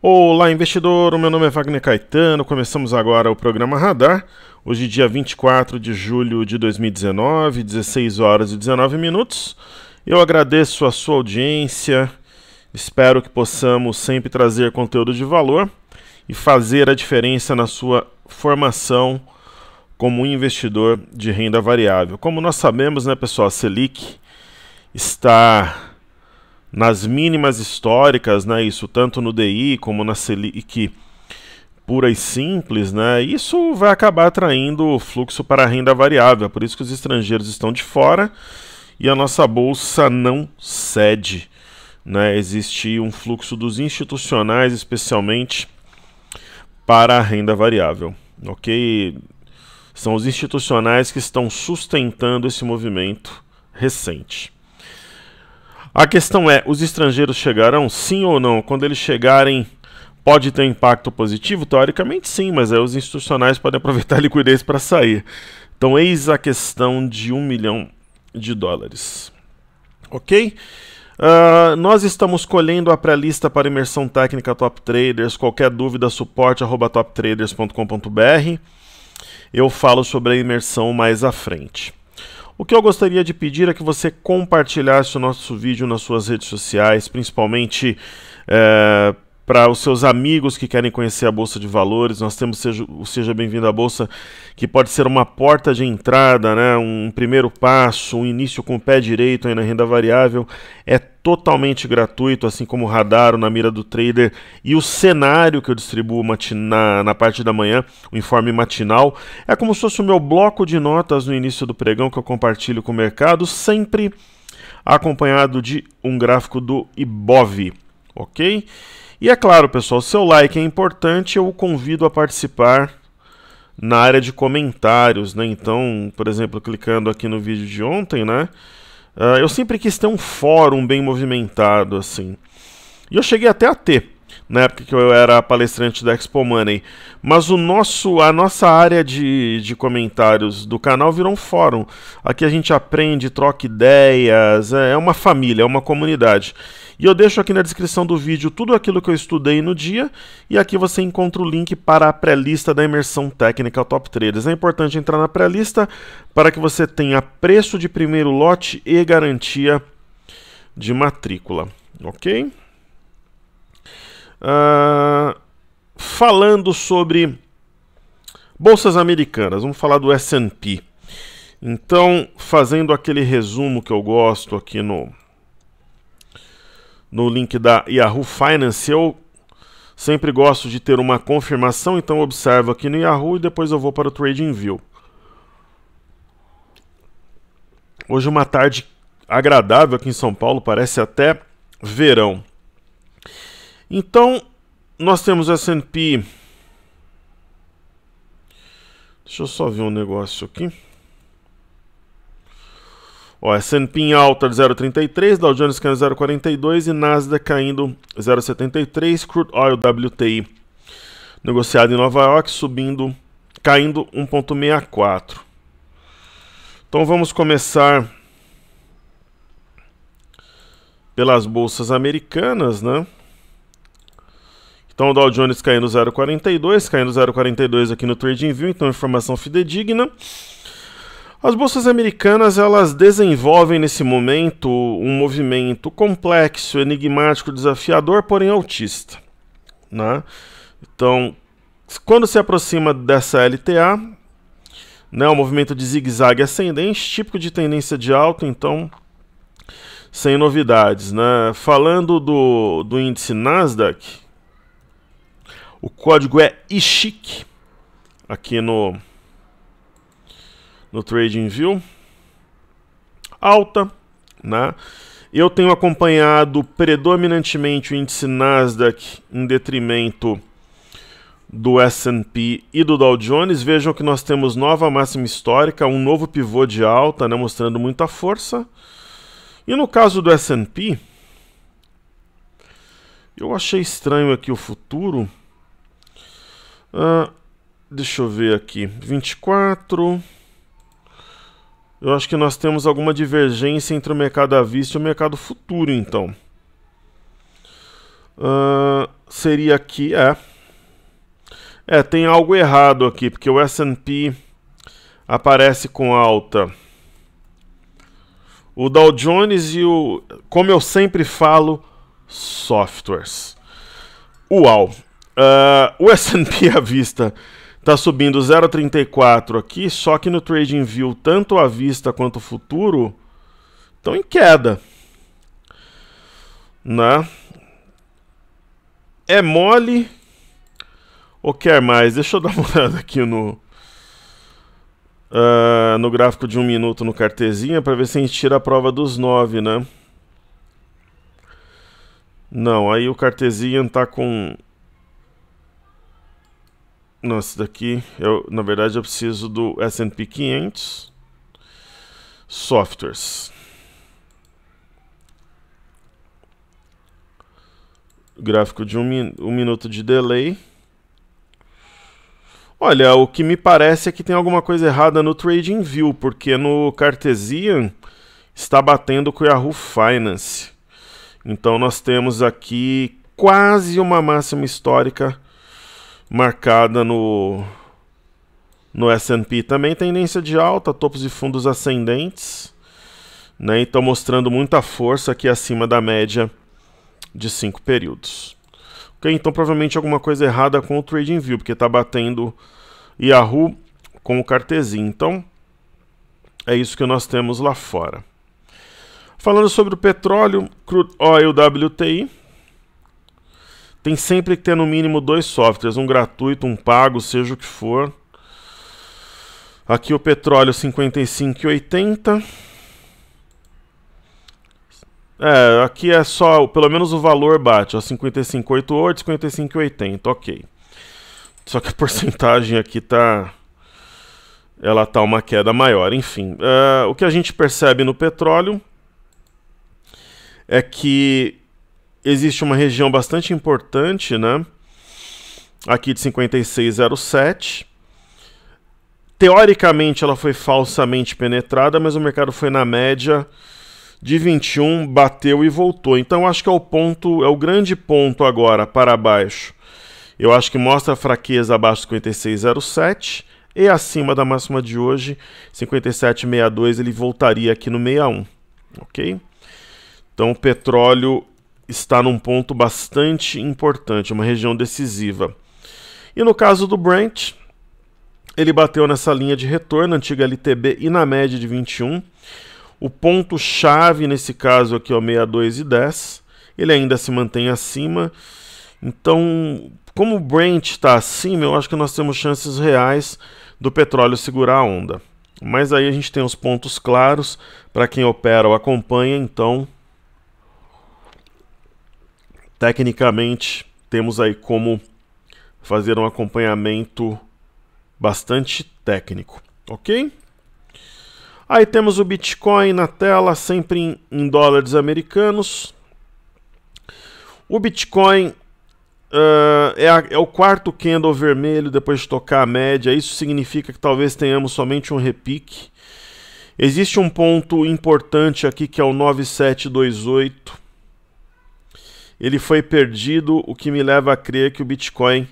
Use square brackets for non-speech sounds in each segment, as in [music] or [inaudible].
Olá, investidor. O meu nome é Wagner Caetano. Começamos agora o programa Radar. Hoje, dia 24 de julho de 2019, 16 horas e 19 minutos. Eu agradeço a sua audiência. Espero que possamos sempre trazer conteúdo de valor e fazer a diferença na sua formação como investidor de renda variável. Como nós sabemos, né, pessoal, a Selic está nas mínimas históricas, né, isso tanto no DI como na Selic pura e simples, né, isso vai acabar atraindo o fluxo para a renda variável. por isso que os estrangeiros estão de fora e a nossa bolsa não cede. Né, existe um fluxo dos institucionais, especialmente para a renda variável. Ok? São os institucionais que estão sustentando esse movimento recente. A questão é: os estrangeiros chegarão, sim ou não? Quando eles chegarem, pode ter impacto positivo? Teoricamente, sim, mas aí os institucionais podem aproveitar a liquidez para sair. Então, eis a questão de um milhão de dólares. Ok? Uh, nós estamos colhendo a pré-lista para imersão técnica Top Traders. Qualquer dúvida, suporte toptraders.com.br. Eu falo sobre a imersão mais à frente. O que eu gostaria de pedir é que você compartilhasse o nosso vídeo nas suas redes sociais, principalmente. É para os seus amigos que querem conhecer a Bolsa de Valores. Nós temos seja, o Seja Bem-vindo à Bolsa, que pode ser uma porta de entrada, né? um primeiro passo, um início com o pé direito aí na renda variável. É totalmente gratuito, assim como o radar, o na mira do trader e o cenário que eu distribuo na, na parte da manhã, o informe matinal. É como se fosse o meu bloco de notas no início do pregão que eu compartilho com o mercado, sempre acompanhado de um gráfico do IBOV, ok? E é claro, pessoal, seu like é importante, eu o convido a participar na área de comentários, né? Então, por exemplo, clicando aqui no vídeo de ontem, né? Uh, eu sempre quis ter um fórum bem movimentado, assim. E eu cheguei até a ter, na época que eu era palestrante da Expo Money. Mas o nosso, a nossa área de, de comentários do canal virou um fórum. Aqui a gente aprende, troca ideias, é, é uma família, é uma comunidade. E eu deixo aqui na descrição do vídeo tudo aquilo que eu estudei no dia e aqui você encontra o link para a pré-lista da imersão técnica Top Traders. É importante entrar na pré-lista para que você tenha preço de primeiro lote e garantia de matrícula, ok? Uh, falando sobre bolsas americanas, vamos falar do S&P. Então, fazendo aquele resumo que eu gosto aqui no no link da Yahoo Finance. Eu sempre gosto de ter uma confirmação, então observo aqui no Yahoo e depois eu vou para o TradingView. Hoje é uma tarde agradável aqui em São Paulo, parece até verão. Então, nós temos S&P Deixa eu só ver um negócio aqui. Ó, é S&P em alta de 0,33, Dow Jones caindo 0,42 e Nasdaq caindo 0,73, Crude Oil WTI negociado em Nova York subindo, caindo 1,64. Então vamos começar pelas bolsas americanas, né? Então o Dow Jones caindo 0,42, caindo 0,42 aqui no TradingView, então informação fidedigna. As bolsas americanas elas desenvolvem nesse momento um movimento complexo, enigmático, desafiador, porém autista. Né? Então, quando se aproxima dessa LTA, né, o movimento de zigue-zague ascendente, típico de tendência de alta, então sem novidades. Né? Falando do, do índice Nasdaq, o código é ISHIC aqui no no TradingView. Alta, né? Eu tenho acompanhado predominantemente o índice Nasdaq em detrimento do S&P e do Dow Jones. Vejam que nós temos nova máxima histórica, um novo pivô de alta, né, mostrando muita força. E no caso do S&P, eu achei estranho aqui o futuro. Uh, deixa eu ver aqui, 24... Eu acho que nós temos alguma divergência entre o mercado à vista e o mercado futuro, então. Uh, seria aqui, é. É, tem algo errado aqui, porque o S&P aparece com alta. O Dow Jones e o, como eu sempre falo, softwares. Uau! Uh, o S&P [laughs] à vista Tá subindo 0,34 aqui, só que no Trading View, tanto a vista quanto o futuro estão em queda. Né? É mole ou quer é mais? Deixa eu [laughs] dar uma olhada aqui no, uh, no gráfico de um minuto no cartezinha para ver se a gente tira a prova dos 9, né? Não, aí o Cartesian está com não, esse daqui, eu, na verdade, eu preciso do S&P 500 Softwares. Gráfico de um, min um minuto de delay. Olha, o que me parece é que tem alguma coisa errada no Trading View, porque no Cartesian está batendo com o Yahoo Finance. Então nós temos aqui quase uma máxima histórica marcada no no S&P também tendência de alta, topos e fundos ascendentes, né? Então mostrando muita força aqui acima da média de cinco períodos. Ok, então provavelmente alguma coisa errada com o Trading View, porque está batendo Yahoo com o Cartezinho. Então é isso que nós temos lá fora. Falando sobre o petróleo, crude oil WTI, tem sempre que ter no mínimo dois softwares, um gratuito, um pago, seja o que for. Aqui o petróleo 55,80. É, aqui é só, pelo menos o valor bate, 55,88, 55,80, ok. Só que a [laughs] porcentagem aqui tá, ela tá uma queda maior, enfim. Uh, o que a gente percebe no petróleo é que existe uma região bastante importante, né? Aqui de 5607. Teoricamente ela foi falsamente penetrada, mas o mercado foi na média de 21, bateu e voltou. Então acho que é o ponto, é o grande ponto agora para baixo. Eu acho que mostra a fraqueza abaixo de 5607 e acima da máxima de hoje, 5762, ele voltaria aqui no 61, OK? Então o petróleo está num ponto bastante importante, uma região decisiva. E no caso do Brent, ele bateu nessa linha de retorno, antiga LTB e na média de 21. O ponto chave nesse caso aqui é o 62 e 10. Ele ainda se mantém acima. Então, como o Brent está acima, eu acho que nós temos chances reais do petróleo segurar a onda. Mas aí a gente tem os pontos claros para quem opera ou acompanha, então Tecnicamente, temos aí como fazer um acompanhamento bastante técnico, ok? Aí temos o Bitcoin na tela, sempre em, em dólares americanos. O Bitcoin uh, é, a, é, o quarto candle vermelho depois de tocar a média. Isso significa que talvez tenhamos somente um repique. Existe um ponto importante aqui que é o 9728 ele foi perdido, o que me leva a crer que o Bitcoin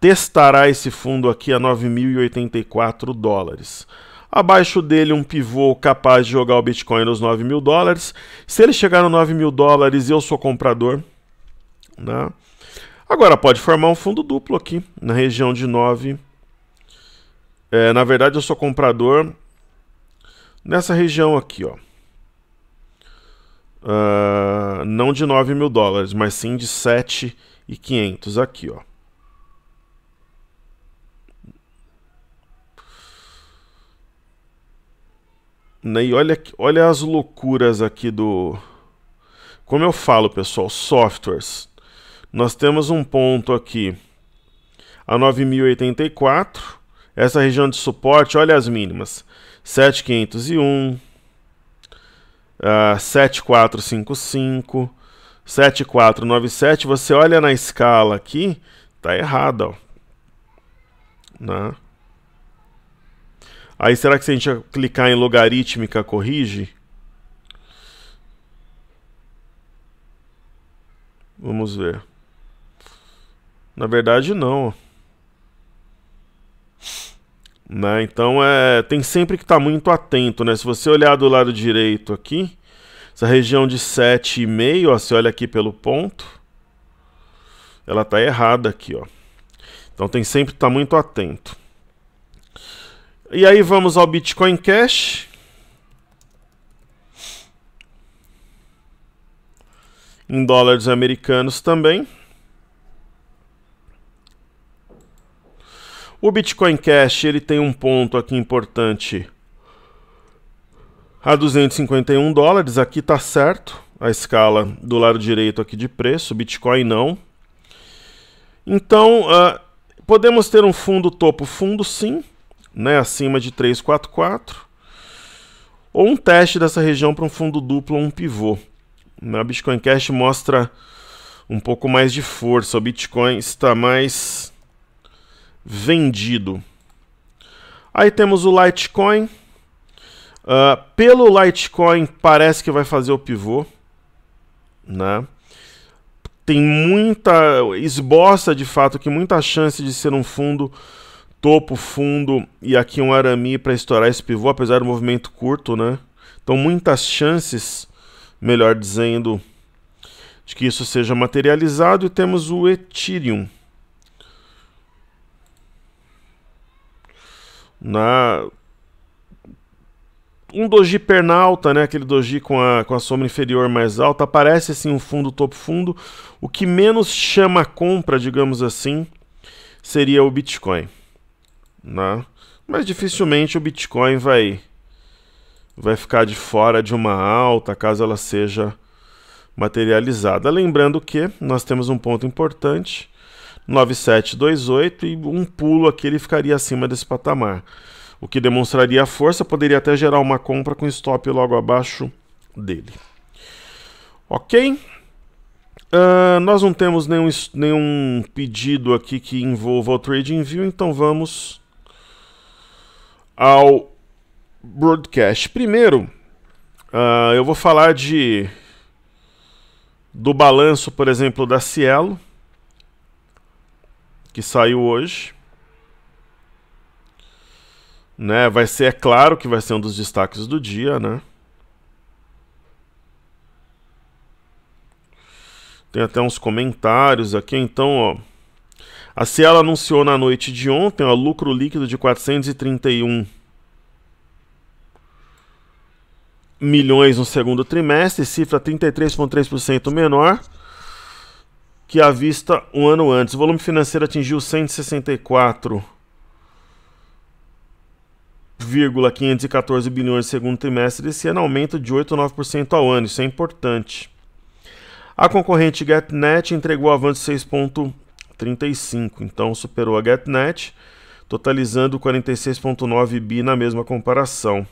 testará esse fundo aqui a 9.084 dólares. Abaixo dele, um pivô capaz de jogar o Bitcoin nos 9 mil dólares. Se ele chegar no 9 mil dólares, eu sou comprador. Né? Agora, pode formar um fundo duplo aqui, na região de 9. É, na verdade, eu sou comprador nessa região aqui, ó. Uh, não de 9 mil dólares, mas sim de 7,500 aqui, ó. E olha, olha as loucuras aqui do. Como eu falo, pessoal, softwares. Nós temos um ponto aqui a 9084. Essa região de suporte, olha as mínimas: 7501. 7455, ah, 7497. Você olha na escala aqui, tá errada, ó. Né? Aí será que se a gente clicar em logarítmica corrige? Vamos ver. Na verdade não, né? Então é, tem sempre que estar tá muito atento. Né? Se você olhar do lado direito aqui, essa região de 7,5, você olha aqui pelo ponto, ela está errada aqui. Ó. Então tem sempre que estar tá muito atento. E aí vamos ao Bitcoin Cash. Em dólares americanos também. O Bitcoin Cash ele tem um ponto aqui importante a 251 dólares, aqui está certo, a escala do lado direito aqui de preço, Bitcoin não. Então, uh, podemos ter um fundo topo fundo sim, né, acima de 344, ou um teste dessa região para um fundo duplo ou um pivô. A né, Bitcoin Cash mostra um pouco mais de força, o Bitcoin está mais vendido. Aí temos o Litecoin. Uh, pelo Litecoin parece que vai fazer o pivô, né? Tem muita esboça de fato que muita chance de ser um fundo topo fundo e aqui um arami para estourar esse pivô, apesar do movimento curto, né? Então muitas chances, melhor dizendo, de que isso seja materializado e temos o Ethereum. na um doji pernalta, né, aquele doji com a, com a soma inferior mais alta, parece assim um fundo topo fundo. O que menos chama a compra, digamos assim, seria o Bitcoin. Né? Mas dificilmente o Bitcoin vai, vai ficar de fora de uma alta caso ela seja materializada. Lembrando que nós temos um ponto importante 9728 e um pulo aqui ele ficaria acima desse patamar. O que demonstraria a força, poderia até gerar uma compra com stop logo abaixo dele. Ok? Uh, nós não temos nenhum, nenhum pedido aqui que envolva o Trading View, então vamos ao broadcast. Primeiro, uh, eu vou falar de do balanço, por exemplo, da Cielo que saiu hoje. Né? Vai ser, é claro que vai ser um dos destaques do dia, né? Tem até uns comentários aqui, então, ó. A Cielo anunciou na noite de ontem, ó, lucro líquido de 431 milhões no segundo trimestre, cifra 33,3% menor que à vista um ano antes. O volume financeiro atingiu 164,514 bilhões no segundo trimestre desse ano, aumento de 8,9% ao ano. Isso é importante. A concorrente GetNet entregou avanço de 6,35, então superou a GetNet, totalizando 46,9 bi na mesma comparação.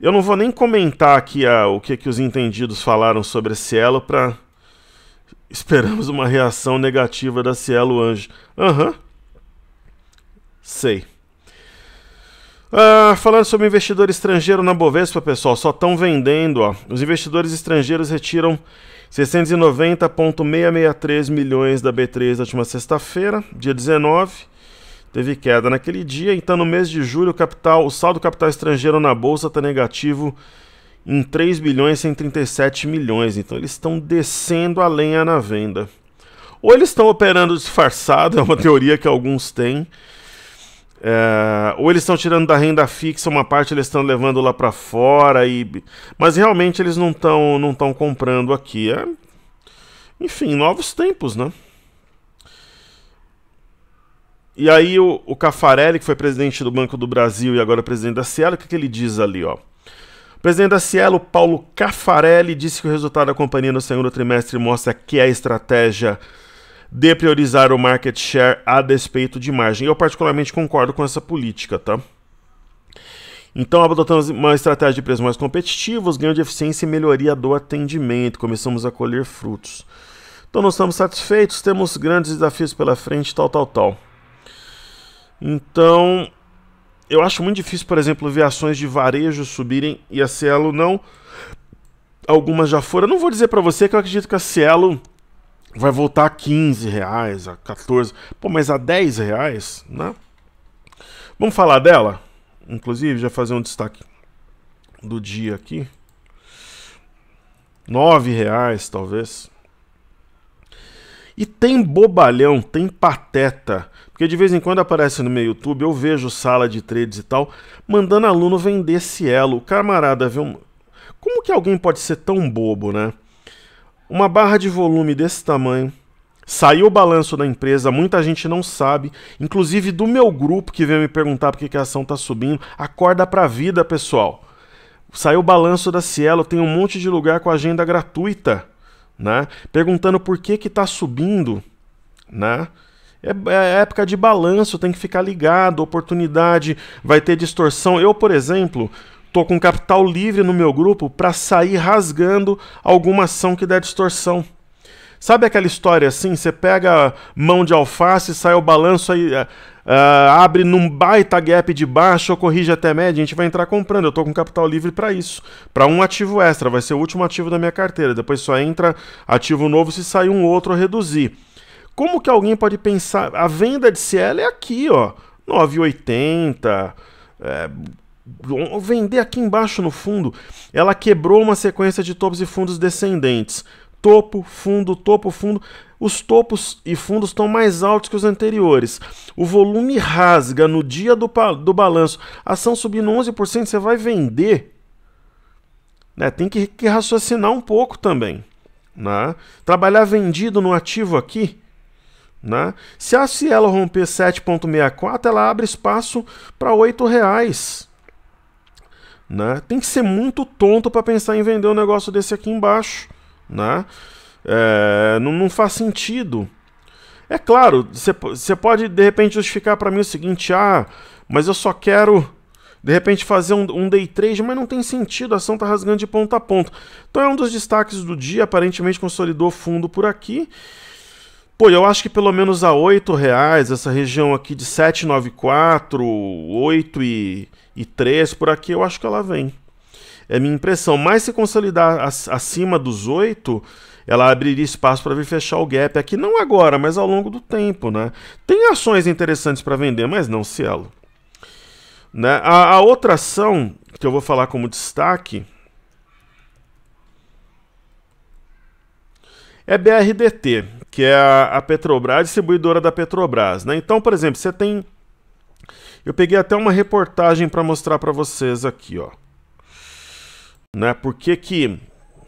Eu não vou nem comentar aqui a, o que, é que os entendidos falaram sobre a Cielo para Esperamos uma reação negativa da Cielo Anjo. Aham. Uhum. Sei. Ah, falando sobre investidor estrangeiro na Bovespa, pessoal, só estão vendendo. Ó. Os investidores estrangeiros retiram 690,663 milhões da B3 na última sexta-feira, dia 19. Teve queda naquele dia, então no mês de julho o, capital, o saldo capital estrangeiro na bolsa está negativo em 3 bilhões 137 milhões. Então eles estão descendo a lenha na venda. Ou eles estão operando disfarçado, [laughs] é uma teoria que alguns têm. É, ou eles estão tirando da renda fixa uma parte, eles estão levando lá para fora. E... Mas realmente eles não estão não tão comprando aqui. É... Enfim, novos tempos, né? E aí o, o Cafarelli, que foi presidente do Banco do Brasil e agora presidente da Cielo, o que, que ele diz ali, ó? O presidente da Cielo, Paulo Caffarelli, disse que o resultado da companhia no segundo trimestre mostra que a estratégia de priorizar o market share a despeito de margem. Eu particularmente concordo com essa política, tá? Então adotamos uma estratégia de preços mais competitivos, ganho de eficiência e melhoria do atendimento. Começamos a colher frutos. Então não estamos satisfeitos, temos grandes desafios pela frente, tal, tal, tal. Então eu acho muito difícil, por exemplo, ver ações de varejo subirem e a Cielo não. Algumas já foram. Eu não vou dizer para você que eu acredito que a Cielo vai voltar a 15 reais, a 14. Pô, mas a 10 reais, né? Vamos falar dela? Inclusive, já fazer um destaque do dia aqui. 9 reais, talvez. E tem bobalhão, tem pateta. Porque de vez em quando aparece no meu YouTube, eu vejo sala de trades e tal, mandando aluno vender Cielo. Camarada, viu? Como que alguém pode ser tão bobo, né? Uma barra de volume desse tamanho. Saiu o balanço da empresa, muita gente não sabe, inclusive do meu grupo que veio me perguntar por que a ação tá subindo. Acorda pra vida, pessoal. Saiu o balanço da Cielo, tem um monte de lugar com agenda gratuita né? Perguntando por que que está subindo, né? É, é época de balanço, tem que ficar ligado, oportunidade, vai ter distorção. Eu, por exemplo, tô com capital livre no meu grupo para sair rasgando alguma ação que der distorção. Sabe aquela história assim? Você pega mão de alface, sai o balanço aí. Uh, abre num baita gap de baixo ou corrige até média, a gente vai entrar comprando. Eu estou com capital livre para isso, para um ativo extra, vai ser o último ativo da minha carteira. Depois só entra ativo novo se sair um outro reduzir. Como que alguém pode pensar? A venda de CL é aqui, ó, 9,80. É, eh, vender aqui embaixo no fundo. Ela quebrou uma sequência de tops e fundos descendentes topo, fundo, topo, fundo. Os topos e fundos estão mais altos que os anteriores. O volume rasga no dia do, do balanço. Ação subindo 11%, você vai vender. Né? Tem que, que raciocinar um pouco também. Né? Trabalhar vendido no ativo aqui. Né? Se a Cielo romper 7,64, ela abre espaço para R$ reais. Né? Tem que ser muito tonto para pensar em vender um negócio desse aqui embaixo né? É, não, não faz sentido. É claro, você pode de repente justificar para mim o seguinte: ah, mas eu só quero de repente fazer um, um day trade, mas não tem sentido, a ação está rasgando de ponta a ponta. Então é um dos destaques do dia, aparentemente consolidou fundo por aqui. Pô, eu acho que pelo menos a R$ reais essa região aqui de 7,94, 8 e, e 3 por aqui, eu acho que ela vem é minha impressão. Mas se consolidar acima dos 8, ela abriria espaço para vir fechar o gap aqui, não agora, mas ao longo do tempo, né? Tem ações interessantes para vender, mas não Cielo. Né? A, a, outra ação que eu vou falar como destaque é BRDT, que é a, a Petrobras, distribuidora da Petrobras, né? Então, por exemplo, você tem eu peguei até uma reportagem para mostrar para vocês aqui, ó né? Por que que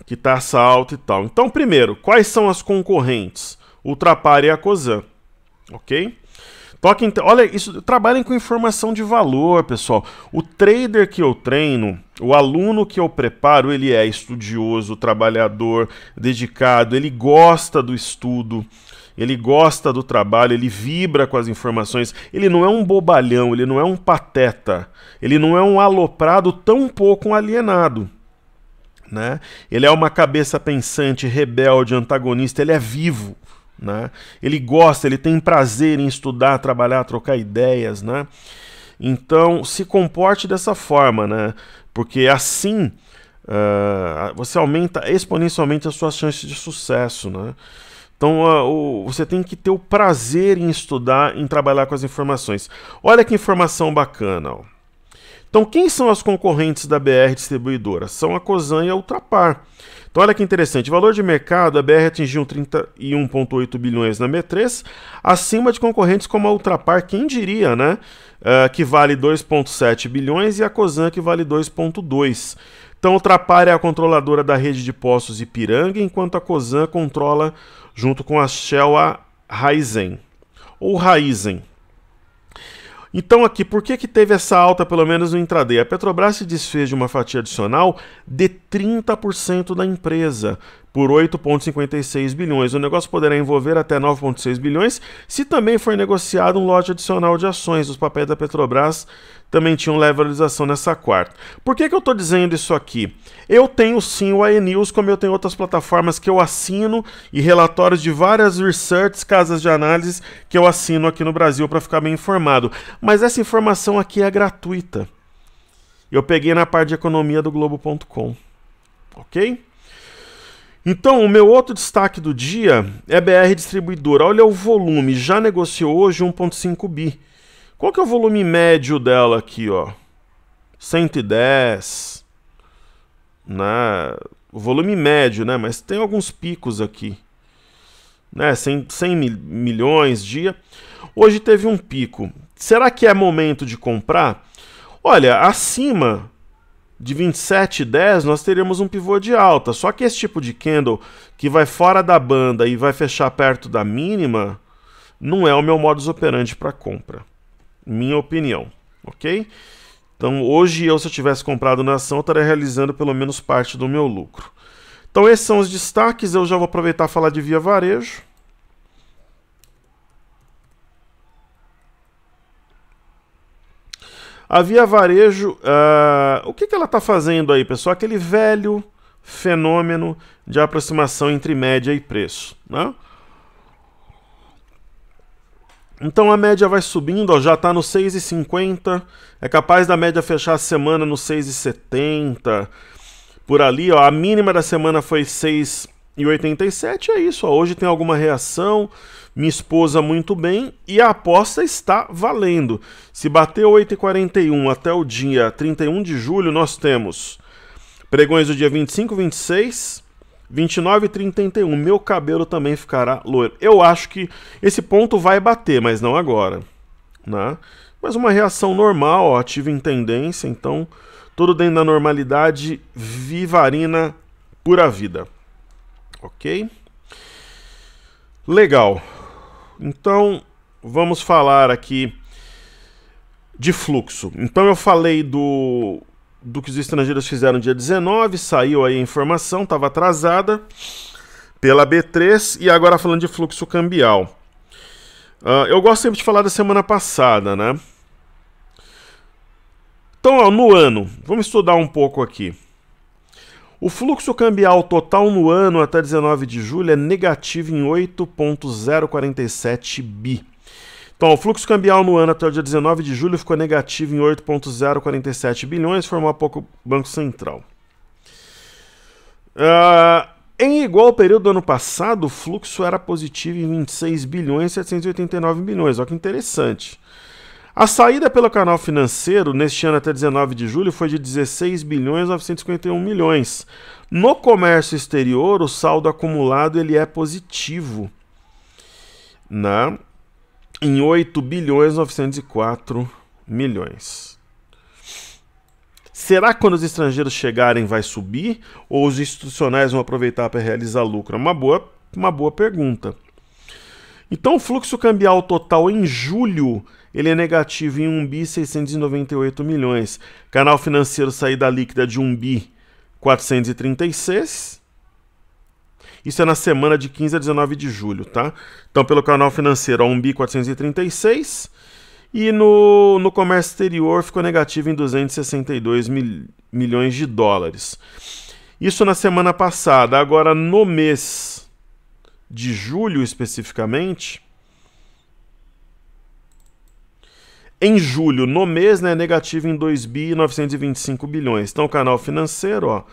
que taxa alta e tal. Então, primeiro, quais são as concorrentes? Ultrapar e a Cozan, ok? Toquem, olha isso, trabalhem com informação de valor, pessoal. O trader que eu treino, o aluno que eu preparo, ele é estudioso, trabalhador, dedicado, ele gosta do estudo, ele gosta do trabalho, ele vibra com as informações, ele não é um bobalhão, ele não é um pateta, ele não é um aloprado, tão pouco um alienado. Né? Ele é uma cabeça pensante, rebelde, antagonista, ele é vivo. Né? Ele gosta, ele tem prazer em estudar, trabalhar, trocar ideias. Né? Então, se comporte dessa forma, né? porque assim uh, você aumenta exponencialmente as suas chances de sucesso. Né? Então uh, o, você tem que ter o prazer em estudar, em trabalhar com as informações. Olha que informação bacana. Ó. Então, quem são as concorrentes da BR distribuidora? São a Cosan e a Ultrapar. Então, olha que interessante. valor de mercado, a BR atingiu 31,8 bilhões na M3, acima de concorrentes como a Ultrapar, quem diria, né? Uh, que vale 2,7 bilhões e a Cosan, que vale 2,2 então, Ultrapar é a controladora da rede de postos Ipiranga, enquanto a Cosan controla, junto com a Shell, a Raizen. Ou Raizen. Então aqui, por que, que teve essa alta, pelo menos no intraday? A Petrobras se desfez de uma fatia adicional de 30% da empresa por 8,56 bilhões. O negócio poderá envolver até 9,6 bilhões se também for negociado um lote adicional de ações. Os papéis da Petrobras também tinham lateralização nessa quarta. Por que, que eu estou dizendo isso aqui? Eu tenho sim o iNews, como eu tenho outras plataformas que eu assino e relatórios de várias research, casas de análise que eu assino aqui no Brasil para ficar bem informado. Mas essa informação aqui é gratuita. Eu peguei na parte de economia do Globo.com. Ok? Então, o meu outro destaque do dia é BR Distribuidora. Olha o volume, já negociou hoje 1,5 bi. Qual que é o volume médio dela aqui, ó? 110, né? O volume médio, né? Mas tem alguns picos aqui, né? 100, 100 mil, milhões dia. Hoje teve um pico. Será que é momento de comprar? Olha, acima de 27,10 nós teríamos um pivô de alta. Só que esse tipo de candle que vai fora da banda e vai fechar perto da mínima não é o meu modus operandi para compra minha opinião, ok? Então hoje eu, se eu tivesse comprado na ação, estaria realizando pelo menos parte do meu lucro. Então esses são os destaques, eu já vou aproveitar e falar de via varejo. A Via Varejo, uh, o que, que ela está fazendo aí, pessoal? Aquele velho fenômeno de aproximação entre média e preço. Né? Então a média vai subindo, ó, já está no 6,50. É capaz da média fechar a semana no 6,70. Por ali, ó, a mínima da semana foi 6,87. É isso, ó, hoje tem alguma reação. Minha esposa muito bem e a aposta está valendo. Se bater 8,41 até o dia 31 de julho, nós temos pregões do dia 25, 26, 29 e 31. Meu cabelo também ficará loiro. Eu acho que esse ponto vai bater, mas não agora. Né? Mas uma reação normal, ó, em tendência, então tudo dentro da normalidade, vivarina pura vida. Ok? Legal. Então vamos falar aqui de fluxo. Então eu falei do do que os estrangeiros fizeram dia 19, saiu aí a informação, estava atrasada pela B3 e agora falando de fluxo cambial. Uh, eu gosto sempre de falar da semana passada, né? Então, ó, no ano, vamos estudar um pouco aqui. O fluxo cambial total no ano até 19 de julho é negativo em 8.047 bi. Então, o fluxo cambial no ano até o dia 19 de julho ficou negativo em 8,047 bilhões, formou há pouco o Banco Central. Uh, em igual período do ano passado, o fluxo era positivo em 26 bilhões e 789 milhões. Olha que interessante. A saída pelo canal financeiro neste ano até 19 de julho foi de 16 bilhões 951 milhões. No comércio exterior, o saldo acumulado ele é positivo, na né? em 8 bilhões 904 milhões. Será que quando os estrangeiros chegarem vai subir ou os institucionais vão aproveitar para realizar lucro? É uma boa, uma boa pergunta. Então o fluxo cambial total em julho ele é negativo em 1 bi 698 milhões. Canal financeiro saída líquida de 1 bi 436 isso é na semana de 15 a 19 de julho, tá? Então, pelo canal financeiro, a 1B436. E no, no comércio exterior ficou negativo em 262 mil, milhões de dólares. Isso na semana passada. Agora, no mês de julho especificamente. Em julho, no mês, né, negativo em 2.925 bilhões. Então, o canal financeiro, ó,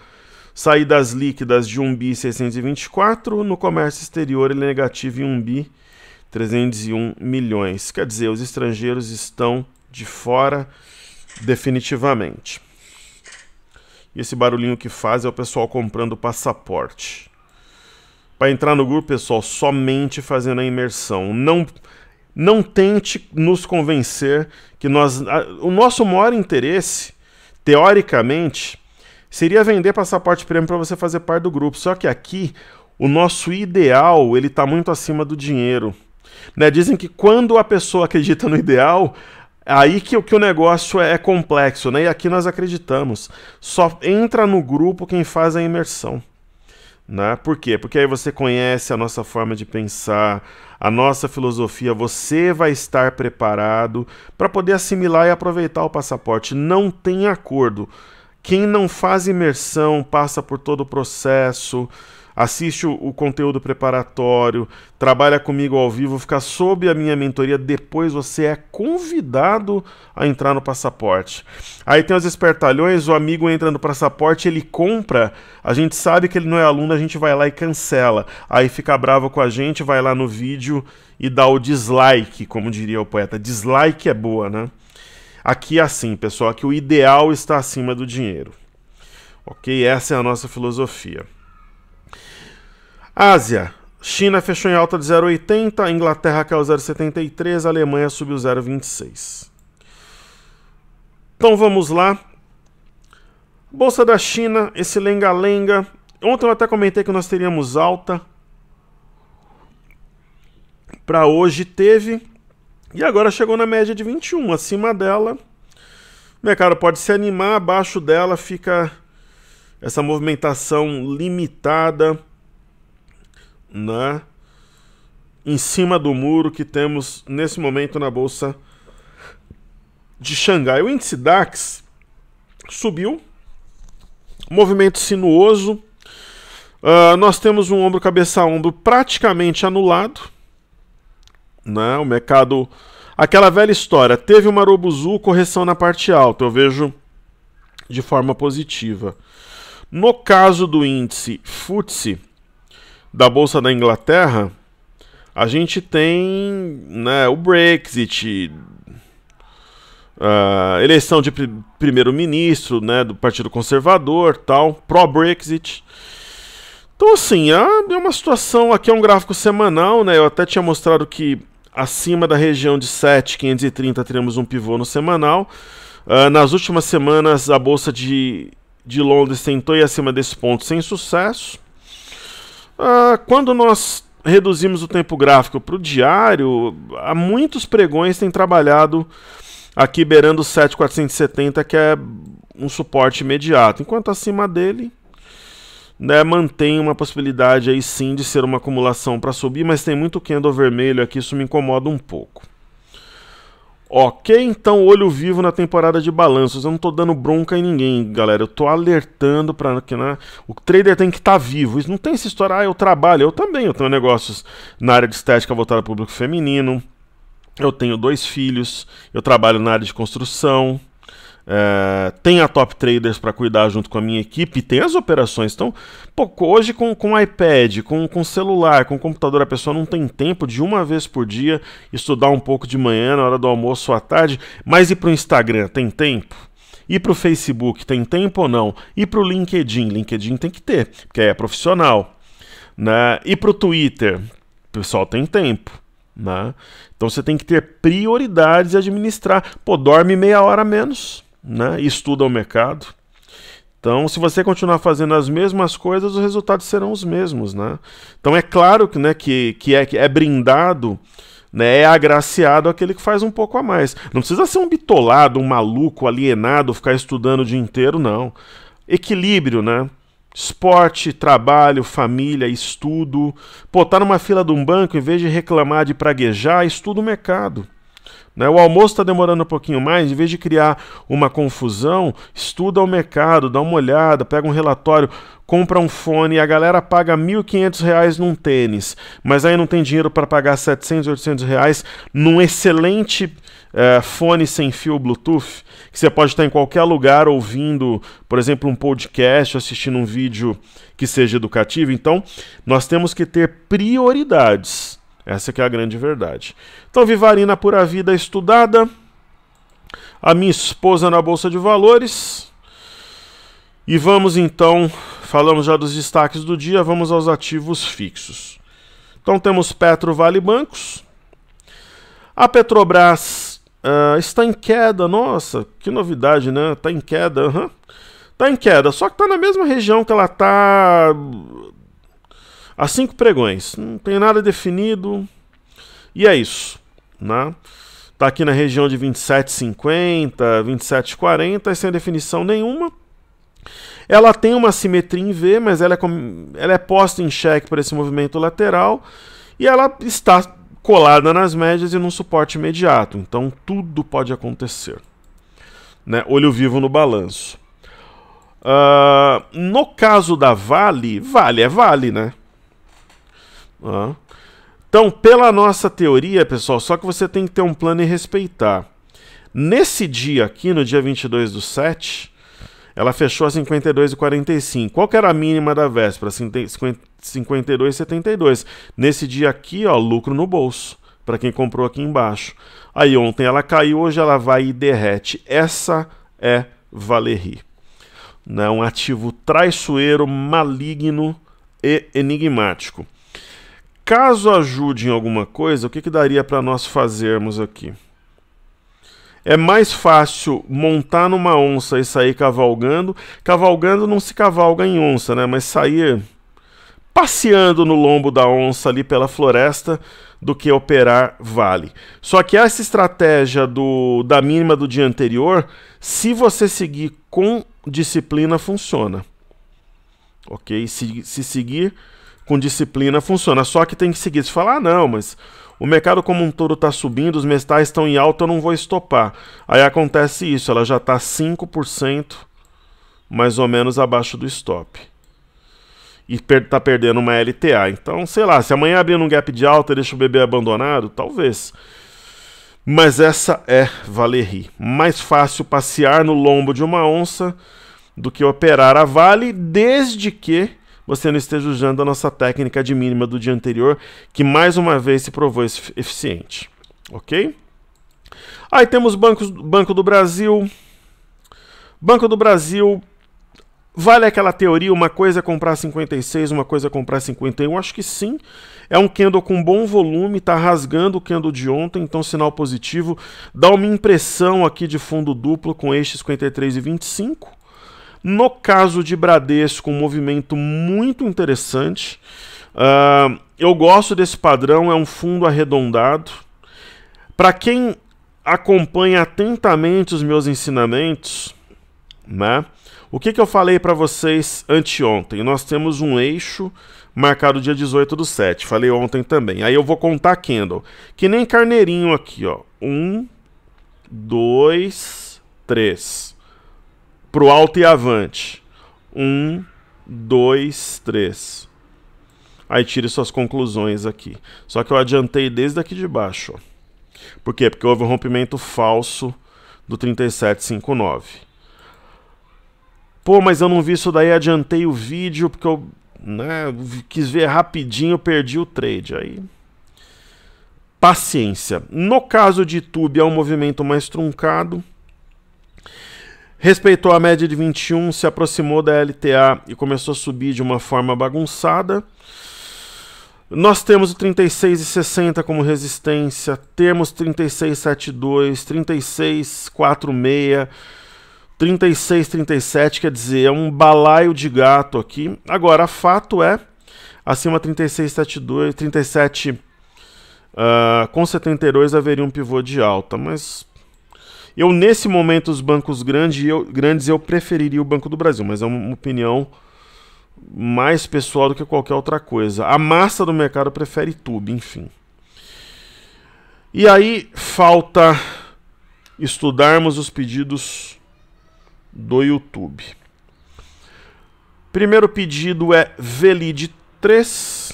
Saídas líquidas de 1 bi 624, no comércio exterior ele é negativo em 1 bi 301 milhões. Quer dizer, os estrangeiros estão de fora definitivamente. E esse barulhinho que faz é o pessoal comprando passaporte. Para entrar no grupo, pessoal, somente fazendo a imersão. Não não tente nos convencer que nós o nosso maior interesse, teoricamente, seria vender passaporte prêmio para você fazer parte do grupo. Só que aqui o nosso ideal ele está muito acima do dinheiro. Né? Dizem que quando a pessoa acredita no ideal, aí que, que o negócio é, é complexo, né? E aqui nós acreditamos. Só entra no grupo quem faz a imersão. Né? Por quê? Porque aí você conhece a nossa forma de pensar, a nossa filosofia, você vai estar preparado para poder assimilar e aproveitar o passaporte. Não tem acordo. Quem não faz imersão passa por todo o processo, assiste o, conteúdo preparatório, trabalha comigo ao vivo, fica sob a minha mentoria. Depois você é convidado a entrar no passaporte. Aí tem os espertalhões, o amigo entra no passaporte, ele compra, a gente sabe que ele não é aluno, a gente vai lá e cancela. Aí fica bravo com a gente, vai lá no vídeo e dá o dislike, como diria o poeta. Dislike é boa, né? Aqui é assim, pessoal, que o ideal está acima do dinheiro. Ok? Essa é a nossa filosofia. Ásia. China fechou em alta de 0,80, Inglaterra caiu 0,73, Alemanha subiu 0,26. Então vamos lá. Bolsa da China, esse lenga-lenga. Ontem eu até comentei que nós teríamos alta. Para hoje teve, e agora chegou na média de 21. Acima dela, o mercado pode se animar, abaixo dela fica essa movimentação limitada né, em cima do muro que temos nesse momento na bolsa de Xangai. O índice DAX subiu, movimento sinuoso. Uh, nós temos um ombro cabeça ombro praticamente anulado né? O mercado. Aquela velha história, teve uma Robuzu correção na parte alta, eu vejo de forma positiva. No caso do índice FTSE da Bolsa da Inglaterra, a gente tem né, o Brexit, ah, eleição de pr primeiro-ministro, né, do Partido Conservador, tal, pró-Brexit. Então, assim, é, é uma situação, aqui é um gráfico semanal, né, eu até tinha mostrado que acima da região de 7,530 teremos um pivô no semanal. Uh, nas últimas semanas, a Bolsa de, de Londres tentou ir acima desse ponto sem sucesso. Uh, quando nós reduzimos o tempo gráfico para o diário, há muitos pregões têm trabalhado aqui beirando 7,470, que é um suporte imediato. Enquanto acima dele, né, mantém uma possibilidade aí sim de ser uma acumulação para subir, mas tem muito candle vermelho aqui, isso me incomoda um pouco. Ok, então olho vivo na temporada de balanços. Eu não estou dando bronca em ninguém, galera. Eu estou alertando para que né, o trader tem que estar tá vivo. Isso não tem essa história, ah, eu trabalho. Eu também, eu tenho negócios na área de estética voltada ao público feminino. Eu tenho dois filhos, eu trabalho na área de construção, é, tem a Top Traders para cuidar junto com a minha equipe, tem as operações. Então, pô, hoje com, com iPad, com, com celular, com computador, a pessoa não tem tempo de uma vez por dia estudar um pouco de manhã, na hora do almoço ou à tarde, mas ir para o Instagram, tem tempo? Ir para o Facebook, tem tempo ou não? Ir para o LinkedIn, LinkedIn tem que ter, porque é profissional. Né? Ir para o Twitter, pessoal tem tempo. Né? Então você tem que ter prioridades e administrar. Pô, dorme meia hora menos né? estuda o mercado. Então, se você continuar fazendo as mesmas coisas, os resultados serão os mesmos, né? Então, é claro que, né, que, que, é, que é brindado, né, é agraciado aquele que faz um pouco a mais. Não precisa ser um bitolado, um maluco, alienado, ficar estudando o dia inteiro, não. Equilíbrio, né? Esporte, trabalho, família, estudo. Pô, tá numa fila de um banco, em vez de reclamar de praguejar, estuda o mercado. Né? O almoço está demorando um pouquinho mais, em vez de criar uma confusão, estuda o mercado, dá uma olhada, pega um relatório, compra um fone, a galera paga R$ 1.500 num tênis, mas aí não tem dinheiro para pagar R$ 700, R$ 800 reais num excelente é, fone sem fio Bluetooth, que você pode estar em qualquer lugar ouvindo, por exemplo, um podcast, assistindo um vídeo que seja educativo. Então, nós temos que ter prioridades. Essa que é a grande verdade. Então, Vivarina Pura Vida estudada, a minha esposa na Bolsa de Valores. E vamos então, falamos já dos destaques do dia, vamos aos ativos fixos. Então temos Petro Vale Bancos. A Petrobras uh, está em queda, nossa, que novidade, né? Está em queda, Uhum. Está em queda, só que está na mesma região que ela está as cinco pregões, não tem nada definido. E é isso. Né? Tá aqui na região de 27,50, 27,40, sem definição nenhuma. Ela tem uma simetria em V, mas ela é, ela é posta em xeque por esse movimento lateral. E ela está colada nas médias e num suporte imediato. Então tudo pode acontecer. Né? Olho vivo no balanço. Uh, no caso da Vale, Vale é Vale, né? Ah. Então, pela nossa teoria, pessoal, só que você tem que ter um plano e respeitar. Nesse dia aqui, no dia 22 do 7, ela fechou a 52,45. Qual que era a mínima da véspera? 52,72. Nesse dia aqui, ó, lucro no bolso, para quem comprou aqui embaixo. Aí ontem ela caiu, hoje ela vai e derrete. Essa é Valérie. Né? Um ativo traiçoeiro, maligno e enigmático caso ajude em alguma coisa, o que, que daria para nós fazermos aqui? É mais fácil montar numa onça e sair cavalgando. Cavalgando não se cavalga em onça, né? Mas sair passeando no lombo da onça ali pela floresta do que operar vale. Só que essa estratégia do, da mínima do dia anterior, se você seguir com disciplina, funciona. Ok? Se, se seguir com disciplina funciona. Só que tem que seguir. Se falar, ah, não, mas o mercado como um todo está subindo, os metais estão em alta, eu não vou estopar. Aí acontece isso, ela já está 5% mais ou menos abaixo do stop. E está per tá perdendo uma LTA. Então, sei lá, se amanhã abrir um gap de alta, deixa o bebê abandonado, talvez. Mas essa é Valerie. Mais fácil passear no lombo de uma onça do que operar a Vale, desde que você não esteja usando a nossa técnica de mínima do dia anterior, que mais uma vez se provou eficiente. Ok? Aí temos bancos, Banco do Brasil. Banco do Brasil. Vale aquela teoria, uma coisa é comprar 56, uma coisa é comprar 51? Acho que sim. É um candle com bom volume, está rasgando o candle de ontem, então sinal positivo. Dá uma impressão aqui de fundo duplo com estes 53 e 25. No caso de Bradesco, um movimento muito interessante. Uh, eu gosto desse padrão, é um fundo arredondado. Para quem acompanha atentamente os meus ensinamentos, né? O que, que eu falei para vocês anteontem? Nós temos um eixo marcado dia 18 do 7. Falei ontem também. Aí eu vou contar candle. Que nem carneirinho aqui, ó. Um, dois, três pro alto e avante. Um, dois, três. Aí tire suas conclusões aqui. Só que eu adiantei desde aqui de baixo. Ó. Por quê? Porque houve um rompimento falso do 3759. Pô, mas eu não vi isso daí, adiantei o vídeo porque eu né, quis ver rapidinho, perdi o trade. Aí paciência. No caso de tube, é um movimento mais truncado. Respeitou a média de 21, se aproximou da LTA e começou a subir de uma forma bagunçada. Nós temos o 36,60 e como resistência, temos 3672, 3646, 3637, quer dizer, é um balaio de gato aqui. Agora, fato é, acima 3672, 37 uh, com 72 haveria um pivô de alta, mas eu, nesse momento, os bancos grandes eu, grandes, eu preferiria o Banco do Brasil, mas é uma opinião mais pessoal do que qualquer outra coisa. A massa do mercado prefere tudo, enfim. E aí falta estudarmos os pedidos do YouTube. Primeiro pedido é Velid 3.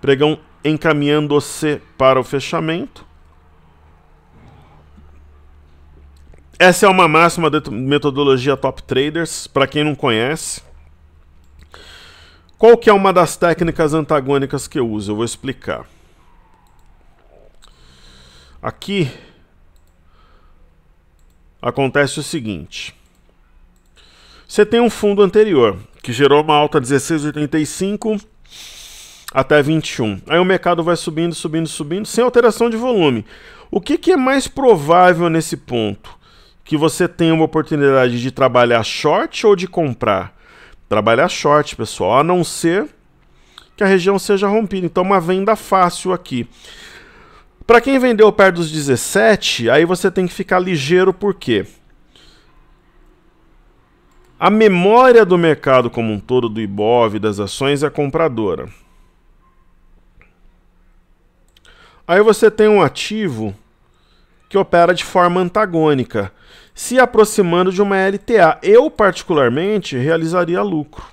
Pregão encaminhando-se para o fechamento. Essa é uma máxima da metodologia Top Traders, para quem não conhece. Qual que é uma das técnicas antagônicas que eu uso? Eu vou explicar. Aqui acontece o seguinte. Você tem um fundo anterior que gerou uma alta 16,85 até 21. Aí o mercado vai subindo, subindo, subindo, sem alteração de volume. O que, que é mais provável nesse ponto? que você tem uma oportunidade de trabalhar short ou de comprar. Trabalhar short, pessoal, a não ser que a região seja rompida. Então, uma venda fácil aqui. Para quem vendeu perto dos 17, aí você tem que ficar ligeiro, por quê? A memória do mercado como um todo, do IBOV, das ações, é compradora. Aí você tem um ativo que opera de forma antagônica se aproximando de uma LTA. Eu, particularmente, realizaria lucro.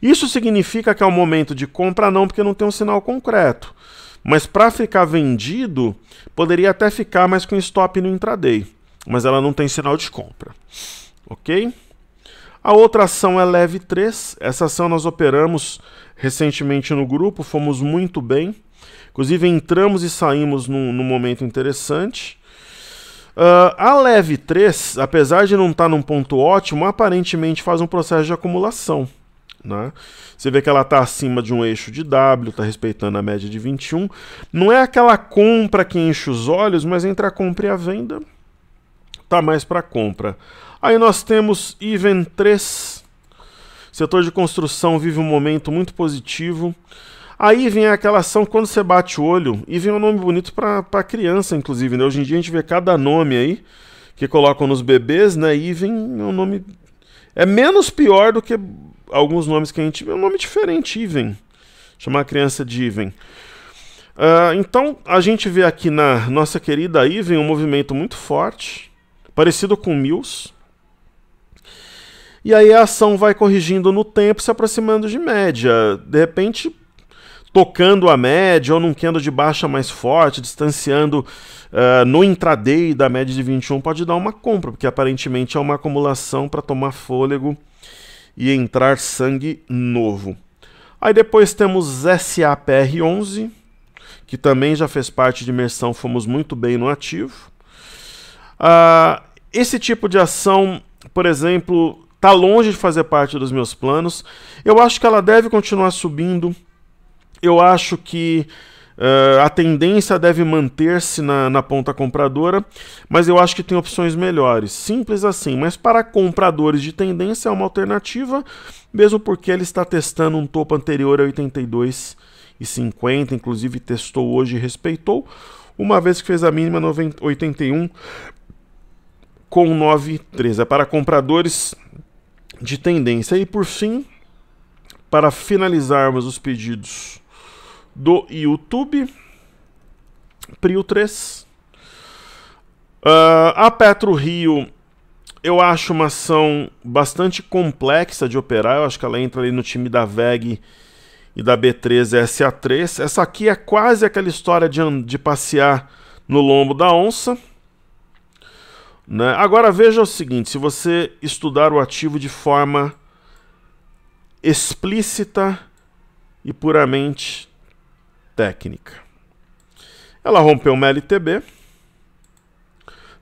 Isso significa que é o um momento de compra não, porque não tem um sinal concreto. Mas para ficar vendido, poderia até ficar, mais com stop no intraday. Mas ela não tem sinal de compra. Ok? A outra ação é Leve 3. Essa ação nós operamos recentemente no grupo, fomos muito bem. Inclusive entramos e saímos num, num momento interessante. Uh, a leve 3, apesar de não estar tá num ponto ótimo, aparentemente faz um processo de acumulação. Né? Você vê que ela está acima de um eixo de W, está respeitando a média de 21. Não é aquela compra que enche os olhos, mas entre a compra e a venda, está mais para compra. Aí nós temos IVEN 3. Setor de construção vive um momento muito positivo. Aí vem aquela ação quando você bate o olho, e vem um nome bonito para criança, inclusive. Né? Hoje em dia a gente vê cada nome aí que colocam nos bebês, né? E vem um nome. É menos pior do que alguns nomes que a gente. É um nome diferente, Iven. Chamar a criança de Iven. Uh, então a gente vê aqui na nossa querida Ivem um movimento muito forte, parecido com Mills. E aí a ação vai corrigindo no tempo, se aproximando de média. De repente, tocando a média ou num candle de baixa mais forte, distanciando uh, no intraday da média de 21, pode dar uma compra, porque aparentemente é uma acumulação para tomar fôlego e entrar sangue novo. Aí depois temos SAPR11, que também já fez parte de imersão, fomos muito bem no ativo. Uh, esse tipo de ação, por exemplo, está longe de fazer parte dos meus planos. Eu acho que ela deve continuar subindo eu acho que uh, a tendência deve manter-se na, na ponta compradora, mas eu acho que tem opções melhores. Simples assim, mas para compradores de tendência é uma alternativa, mesmo porque ele está testando um topo anterior a 82,50, inclusive testou hoje e respeitou, uma vez que fez a mínima 90, 81 com 9,3. É para compradores de tendência. E por fim, para finalizarmos os pedidos do YouTube. Prio 3. Uh, ah, a Petro Rio, eu acho uma ação bastante complexa de operar. Eu acho que ela entra ali no time da VEG e da B3SA3. Essa aqui é quase aquela história de, de passear no lombo da onça. Né? Agora veja o seguinte: se você estudar o ativo de forma explícita e puramente técnica. Ela rompeu uma LTB,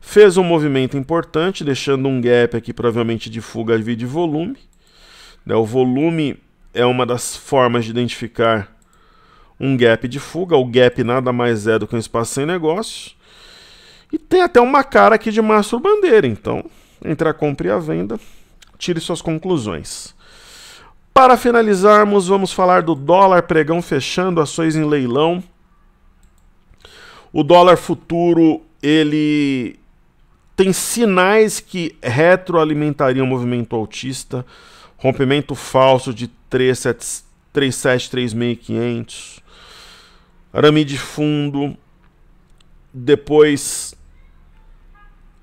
fez um movimento importante, deixando um gap aqui provavelmente de fuga de volume. Né? O volume é uma das formas de identificar um gap de fuga. O gap nada mais é do que um espaço sem negócio. E tem até uma cara aqui de mastro bandeira. Então, entre a compra e a venda, tire suas conclusões. Para finalizarmos, vamos falar do dólar pregão fechando ações em leilão. O dólar futuro, ele tem sinais que retroalimentariam o movimento autista. Rompimento falso de 3736,500. Arame de fundo. Depois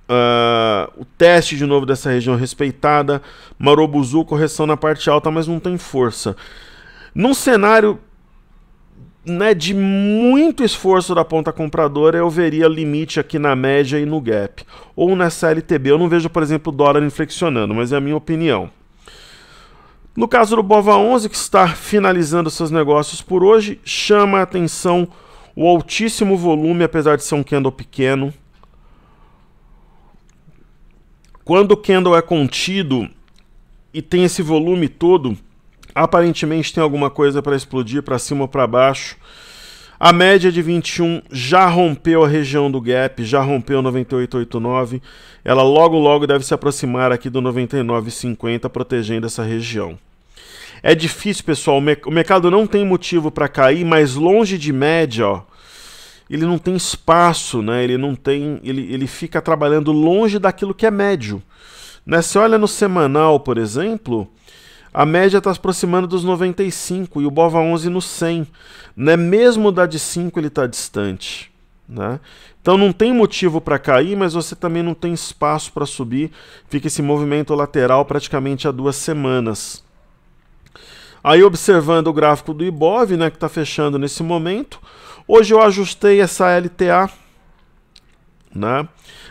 Uh, o teste de novo dessa região respeitada. Marobuzu, correção na parte alta, mas não tem força. Num cenário né, de muito esforço da ponta compradora, eu veria limite aqui na média e no gap. Ou nessa LTB. Eu não vejo, por exemplo, o dólar inflexionando, mas é a minha opinião. No caso do Bova 11, que está finalizando seus negócios por hoje, chama a atenção o altíssimo volume, apesar de ser um candle pequeno. Quando o candle é contido e tem esse volume todo, aparentemente tem alguma coisa para explodir para cima ou para baixo. A média de 21 já rompeu a região do gap, já rompeu 98,89. Ela logo logo deve se aproximar aqui do 99,50, protegendo essa região. É difícil, pessoal. O mercado não tem motivo para cair, mas longe de média, ó ele não tem espaço, né? Ele não tem, ele, ele fica trabalhando longe daquilo que é médio. Né? Se olha no semanal, por exemplo, a média está se aproximando dos 95 e o Bova 11 no 100. Né? Mesmo da de 5 ele está distante. Né? Então não tem motivo para cair, mas você também não tem espaço para subir. Fica esse movimento lateral praticamente há duas semanas. Aí observando o gráfico do IBOV, né, que está fechando nesse momento, Hoje eu ajustei essa LTA, né?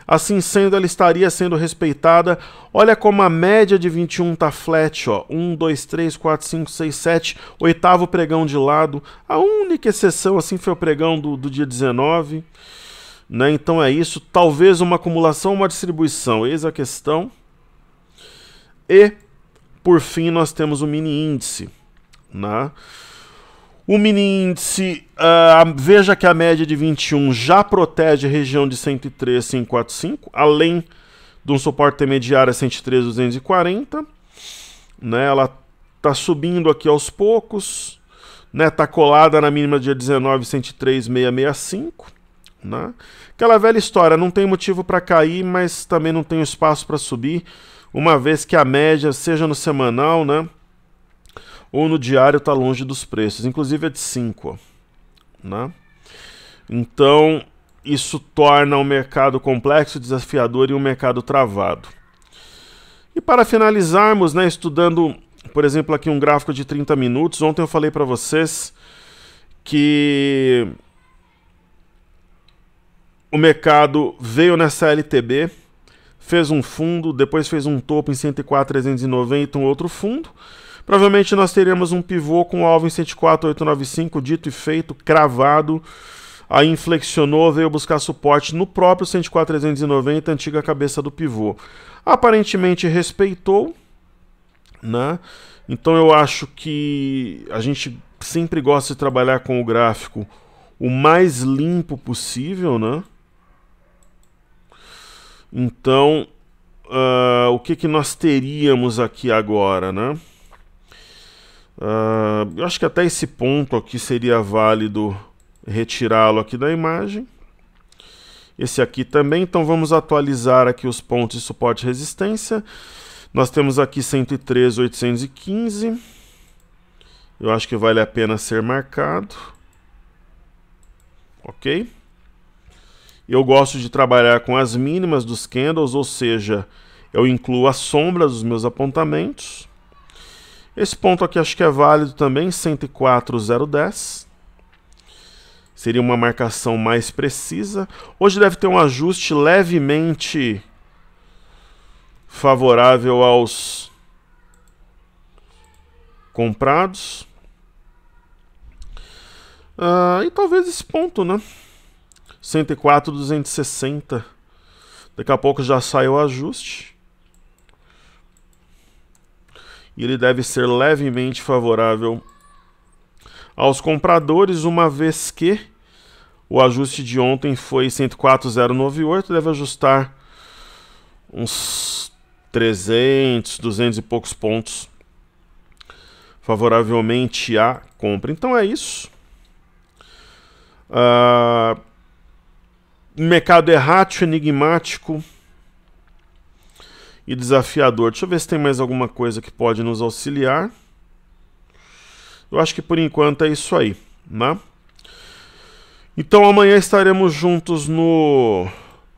Assim sendo, ela estaria sendo respeitada. Olha como a média de 21 tá flat, ó. 1, 2, 3, 4, 5, 6, 7. Oitavo pregão de lado. A única exceção, assim, foi o pregão do, do dia 19. Né? Então é isso. Talvez uma acumulação, uma distribuição. Eis a questão. E, por fim, nós temos o mini índice. Né? O mini índice, uh, veja que a média de 21 já protege a região de 103, 545, além de um suporte intermediário a 103, 240. Né? Ela está subindo aqui aos poucos, né? Tá colada na mínima dia 19, 103, 665. Né? Aquela velha história, não tem motivo para cair, mas também não tem espaço para subir, uma vez que a média, seja no semanal, né? ou no diário está longe dos preços, inclusive é de 5. Né? Então, isso torna o mercado complexo, desafiador e um mercado travado. E para finalizarmos, né, estudando, por exemplo, aqui um gráfico de 30 minutos, ontem eu falei para vocês que o mercado veio nessa LTB, fez um fundo, depois fez um topo em 104,390, um outro fundo. Provavelmente nós teríamos um pivô com o alvo em 104,895, dito e feito, cravado. Aí inflexionou, veio buscar suporte no próprio 104,390, antiga cabeça do pivô. Aparentemente respeitou, né? Então eu acho que a gente sempre gosta de trabalhar com o gráfico o mais limpo possível, né? Então, uh, o que, que nós teríamos aqui agora, né? Uh, eu acho que até esse ponto aqui seria válido retirá-lo aqui da imagem. Esse aqui também, então vamos atualizar aqui os pontos de suporte e resistência. Nós temos aqui 113, 815. Eu acho que vale a pena ser marcado. Ok? Eu gosto de trabalhar com as mínimas dos candles, ou seja, eu incluo a sombra dos meus apontamentos. Esse ponto aqui acho que é válido também, 104,010. Seria uma marcação mais precisa. Hoje deve ter um ajuste levemente favorável aos comprados. Ah, e talvez esse ponto, né? 104, 260. Daqui a pouco já sai o ajuste e ele deve ser levemente favorável aos compradores, uma vez que o ajuste de ontem foi 104,098, deve ajustar uns 300, 200 e poucos pontos favoravelmente à compra. Então é isso. Uh, mercado errático, enigmático e desafiador. Deixa eu ver se tem mais alguma coisa que pode nos auxiliar. Eu acho que por enquanto é isso aí, né? Então amanhã estaremos juntos no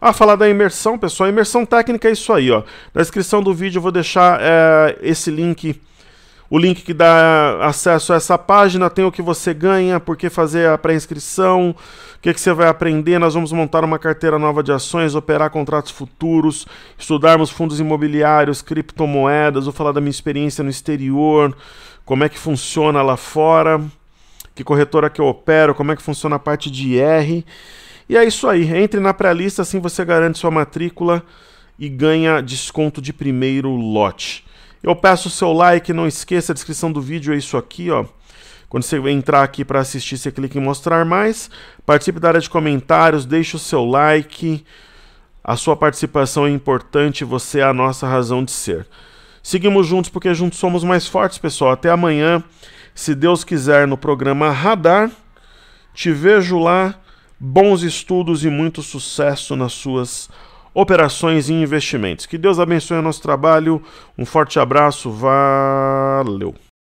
ah, falar da imersão, pessoal. A imersão técnica é isso aí, ó. Na descrição do vídeo eu vou deixar é, esse link o link que dá acesso a essa página, tem o que você ganha, por que fazer a pré-inscrição, o que, que você vai aprender. Nós vamos montar uma carteira nova de ações, operar contratos futuros, estudarmos fundos imobiliários, criptomoedas, vou falar da minha experiência no exterior, como é que funciona lá fora, que corretora que eu opero, como é que funciona a parte de IR. E é isso aí. Entre na pré-lista, assim você garante sua matrícula e ganha desconto de primeiro lote. Eu peço o seu like, não esqueça, a descrição do vídeo é isso aqui, ó. Quando você entrar aqui para assistir, você clica em mostrar mais. Participe da área de comentários, deixe o seu like. A sua participação é importante, você é a nossa razão de ser. Seguimos juntos porque juntos somos mais fortes, pessoal. Até amanhã, se Deus quiser, no programa Radar. Te vejo lá. Bons estudos e muito sucesso nas suas operações e investimentos. Que Deus abençoe o nosso trabalho. Um forte abraço. Valeu.